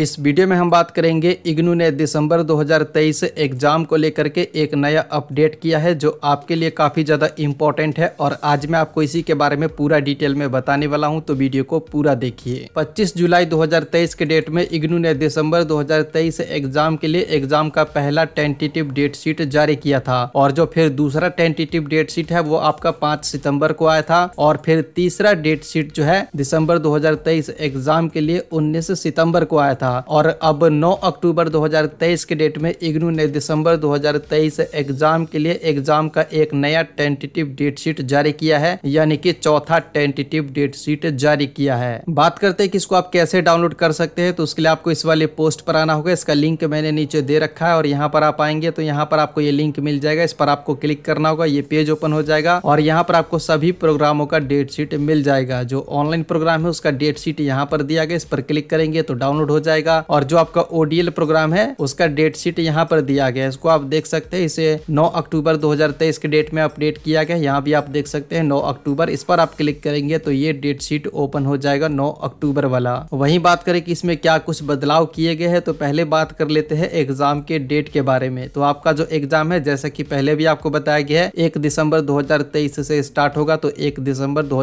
इस वीडियो में हम बात करेंगे इग्नू ने दिसंबर 2023 एग्ज़ाम को लेकर के एक नया अपडेट किया है जो आपके लिए काफ़ी ज़्यादा इम्पोर्टेंट है और आज मैं आपको इसी के बारे में पूरा डिटेल में बताने वाला हूं तो वीडियो को पूरा देखिए 25 जुलाई 2023 के डेट में इग्नू ने दिसंबर 2023 एग्ज़ाम के लिए एग्ज़ाम का पहला टेंटेटिव डेट शीट जारी किया था और जो फिर दूसरा टेंटेटिव डेट शीट है वो आपका पाँच सितम्बर को आया था और फिर तीसरा डेट शीट जो है दिसंबर दो एग्ज़ाम के लिए उन्नीस सितम्बर को आया था था और अब 9 अक्टूबर 2023 के डेट में इग्नू ने दिसंबर 2023 एग्जाम के लिए एग्जाम का एक नया टेंटेटिव डेट शीट जारी किया है यानी कि चौथा टेंटेटिव डेट शीट जारी किया है बात करते हैं कि इसको आप कैसे डाउनलोड कर सकते हैं तो उसके लिए आपको इस वाले पोस्ट पर आना होगा इसका लिंक मैंने नीचे दे रखा है और यहाँ पर आप आएंगे तो यहाँ पर आपको ये लिंक मिल जाएगा इस पर आपको क्लिक करना होगा ये पेज ओपन हो जाएगा और यहाँ पर आपको सभी प्रोग्रामों का डेट शीट मिल जाएगा जो ऑनलाइन प्रोग्राम है उसका डेट शीट यहाँ पर दिया गया इस पर क्लिक करेंगे तो डाउनलोड हो जाएगा जाएगा और जो आपका ओडीएल प्रोग्राम है उसका डेट शीट यहाँ पर दिया गया है इसको आप देख सकते हैं इसे 9 अक्टूबर 2023 के डेट में अपडेट किया गया है यहाँ भी आप देख सकते हैं 9 अक्टूबर इस पर आप क्लिक करेंगे तो ये डेट शीट ओपन हो जाएगा 9 अक्टूबर वाला वही बात करें कि इसमें क्या कुछ बदलाव किए गए हैं तो पहले बात कर लेते हैं एग्जाम के डेट के बारे में तो आपका जो एग्जाम है जैसा की पहले भी आपको बताया गया है एक दिसंबर दो से स्टार्ट होगा तो एक दिसंबर दो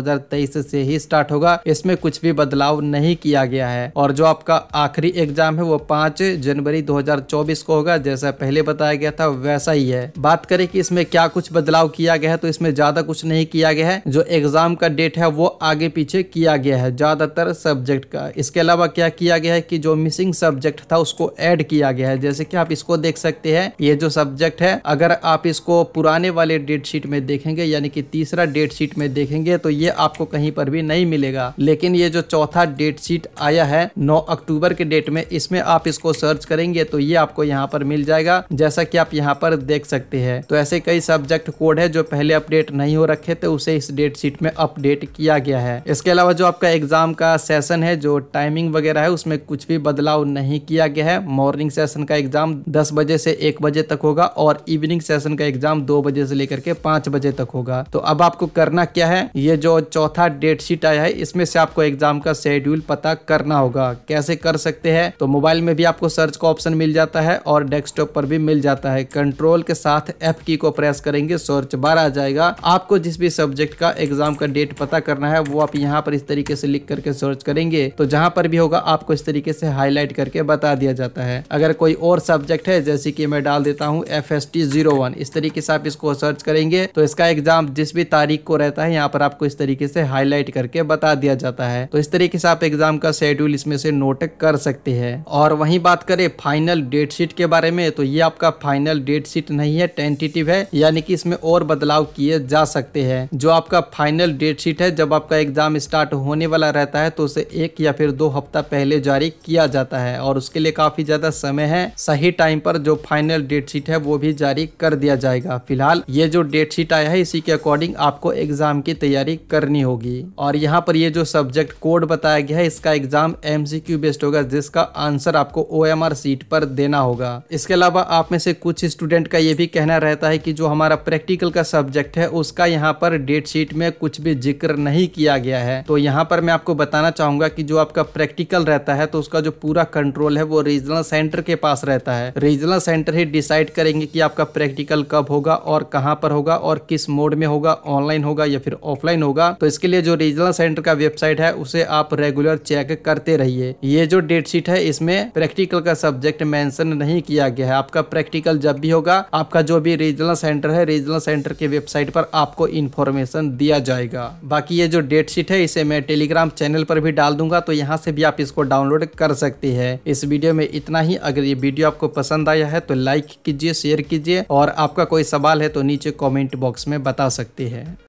से ही स्टार्ट होगा इसमें कुछ भी बदलाव नहीं किया गया है और जो आपका आखिरी आखिरी एग्जाम है वो पांच जनवरी 2024 को होगा जैसा पहले बताया गया था वैसा ही है बात करें कि इसमें क्या कुछ बदलाव किया गया है तो इसमें ज़्यादा कुछ नहीं किया गया है जो एग्ज़ाम का डेट है वो आगे पीछे किया गया है ज़्यादातर सब्जेक्ट का इसके अलावा क्या किया गया है की जो मिसिंग सब्जेक्ट था उसको एड किया गया है जैसे की आप इसको देख सकते हैं ये जो सब्जेक्ट है अगर आप इसको पुराने वाले डेट शीट में देखेंगे यानी कि तीसरा डेट शीट में देखेंगे तो ये आपको कहीं पर भी नहीं मिलेगा लेकिन ये जो चौथा डेट शीट आया है 9 अक्टूबर के डेट में इसमें आप इसको सर्च करेंगे तो ये आपको यहाँ पर मिल जाएगा जैसा कि आप यहाँ पर देख सकते हैं तो ऐसे कई सब्जेक्ट कोड है जो पहले अपडेट नहीं हो रखे थे उसे इस डेट शीट में अपडेट किया गया है इसके अलावा जो आपका एग्जाम का सेशन है जो टाइमिंग वगैरह है उसमें कुछ भी बदलाव नहीं किया गया है मॉर्निंग सेशन का एग्जाम दस बजे से एक बजे तक होगा और इवनिंग सेशन का एग्जाम दो बजे से लेकर के पांच बजे तक होगा तो अब आपको करना क्या है ये जो चौथा डेट शीट आया है इसमें से आपको एग्जाम का शेड्यूल पता करना होगा कैसे कर सकते सकते हैं तो मोबाइल में भी आपको सर्च का ऑप्शन मिल जाता है और डेस्कटॉप पर भी मिल जाता है कंट्रोल के साथ एफ की को प्रेस करेंगे सर्च बार आ जाएगा आपको जिस भी सब्जेक्ट का एग्जाम का डेट पता करना है वो आप यहाँ पर इस तरीके से लिख करके सर्च करेंगे तो जहाँ पर भी होगा आपको इस तरीके से हाईलाइट करके बता दिया जाता है अगर कोई और सब्जेक्ट है जैसे की मैं डाल देता हूँ F S T zero one इस तरीके से आप इसको सर्च करेंगे तो इसका एग्जाम जिस भी तारीख को रहता है यहाँ पर आपको इस तरीके से हाईलाइट करके बता दिया जाता है तो इस तरीके से आप एग्जाम का शेड्यूल इसमें से नोट कर सकते सकते हैं और वहीं बात करें फाइनल डेट शीट के बारे में तो ये आपका फाइनल डेट शीट नहीं है टेंटेटिव है यानी कि इसमें और बदलाव किए जा सकते हैं जो आपका फाइनल डेट शीट है जब आपका एग्जाम स्टार्ट होने वाला रहता है तो उसे एक या फिर दो हफ्ता पहले जारी किया जाता है और उसके लिए काफी ज्यादा समय है सही टाइम पर जो फाइनल डेट शीट है वो भी जारी कर दिया जाएगा फिलहाल ये जो डेट शीट आया है इसी के अकॉर्डिंग आपको एग्जाम की तैयारी करनी होगी और यहाँ पर ये जो सब्जेक्ट कोड बताया गया है इसका एग्जाम एमसीक्यू बेस्ड होगा जिसका आंसर आपको ओ सीट पर देना होगा इसके अलावा आप में से कुछ स्टूडेंट का ये भी कहना रहता है कि जो हमारा प्रैक्टिकल का सब्जेक्ट है उसका यहाँ पर डेट शीट में कुछ भी जिक्र नहीं किया गया है तो यहाँ पर मैं आपको बताना चाहूंगा की जो आपका प्रैक्टिकल रहता है तो उसका जो पूरा कंट्रोल है वो रीजनल सेंटर के पास रहता है रीजनल सेंटर ही डिसाइड करेंगे की आपका प्रैक्टिकल कब होगा और कहाँ पर होगा और किस मोड में होगा ऑनलाइन होगा या फिर ऑफलाइन होगा तो इसके लिए जो रीजनल सेंटर का वेबसाइट है उसे आप रेगुलर चेक करते रहिए ये जो डेट स्प्रेडशीट है इसमें प्रैक्टिकल का सब्जेक्ट मेंशन नहीं किया गया है आपका प्रैक्टिकल जब भी होगा आपका जो भी रीजनल सेंटर है रीजनल सेंटर के वेबसाइट पर आपको इन्फॉर्मेशन दिया जाएगा बाकी ये जो डेट शीट है इसे मैं टेलीग्राम चैनल पर भी डाल दूंगा तो यहाँ से भी आप इसको डाउनलोड कर सकते हैं इस वीडियो में इतना ही अगर ये वीडियो आपको पसंद आया है तो लाइक कीजिए शेयर कीजिए और आपका कोई सवाल है तो नीचे कॉमेंट बॉक्स में बता सकते हैं